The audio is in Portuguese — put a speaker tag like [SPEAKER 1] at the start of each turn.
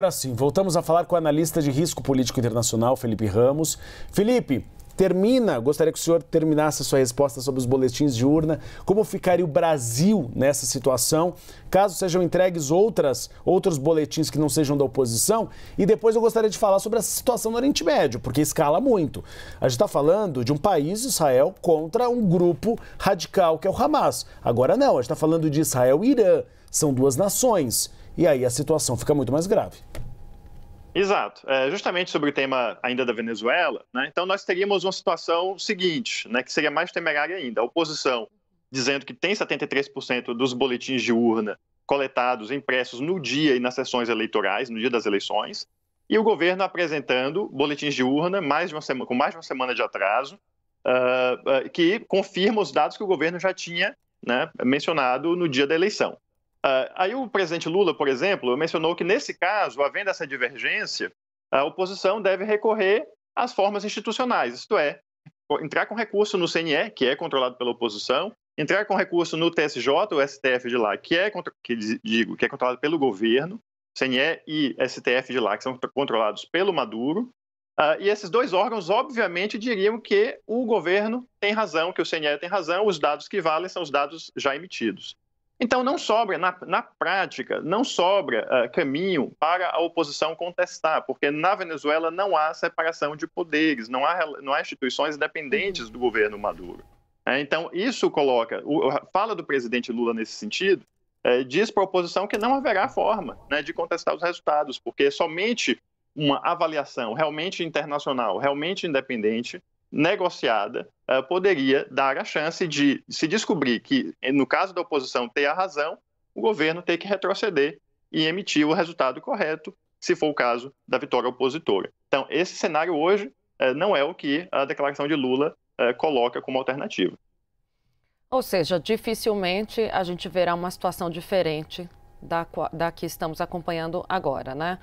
[SPEAKER 1] Agora sim, voltamos a falar com o analista de risco político internacional, Felipe Ramos. Felipe, termina, gostaria que o senhor terminasse a sua resposta sobre os boletins de urna. Como ficaria o Brasil nessa situação, caso sejam entregues outras, outros boletins que não sejam da oposição? E depois eu gostaria de falar sobre a situação no Oriente Médio, porque escala muito. A gente está falando de um país, Israel, contra um grupo radical que é o Hamas. Agora não, a gente está falando de Israel e Irã. São duas nações e aí a situação fica muito mais grave.
[SPEAKER 2] Exato. É, justamente sobre o tema ainda da Venezuela, né? então nós teríamos uma situação seguinte, né, que seria mais temerária ainda. A oposição dizendo que tem 73% dos boletins de urna coletados, impressos no dia e nas sessões eleitorais, no dia das eleições, e o governo apresentando boletins de urna mais de uma semana, com mais de uma semana de atraso, uh, uh, que confirma os dados que o governo já tinha né, mencionado no dia da eleição. Uh, aí o presidente Lula, por exemplo, mencionou que nesse caso, havendo essa divergência, a oposição deve recorrer às formas institucionais, isto é, entrar com recurso no CNE, que é controlado pela oposição, entrar com recurso no TSJ, o STF de lá, que é, que, digo, que é controlado pelo governo, CNE e STF de lá, que são controlados pelo Maduro, Uh, e esses dois órgãos, obviamente, diriam que o governo tem razão, que o CNE tem razão, os dados que valem são os dados já emitidos. Então, não sobra, na, na prática, não sobra uh, caminho para a oposição contestar, porque na Venezuela não há separação de poderes, não há, não há instituições dependentes do governo Maduro. É, então, isso coloca, o, fala do presidente Lula nesse sentido, é, diz para a oposição que não haverá forma né, de contestar os resultados, porque somente uma avaliação realmente internacional, realmente independente, negociada uh, poderia dar a chance de se descobrir que, no caso da oposição ter a razão, o governo ter que retroceder e emitir o resultado correto, se for o caso da vitória opositora. Então, esse cenário hoje uh, não é o que a declaração de Lula uh, coloca como alternativa.
[SPEAKER 1] Ou seja, dificilmente a gente verá uma situação diferente da, da que estamos acompanhando agora, né?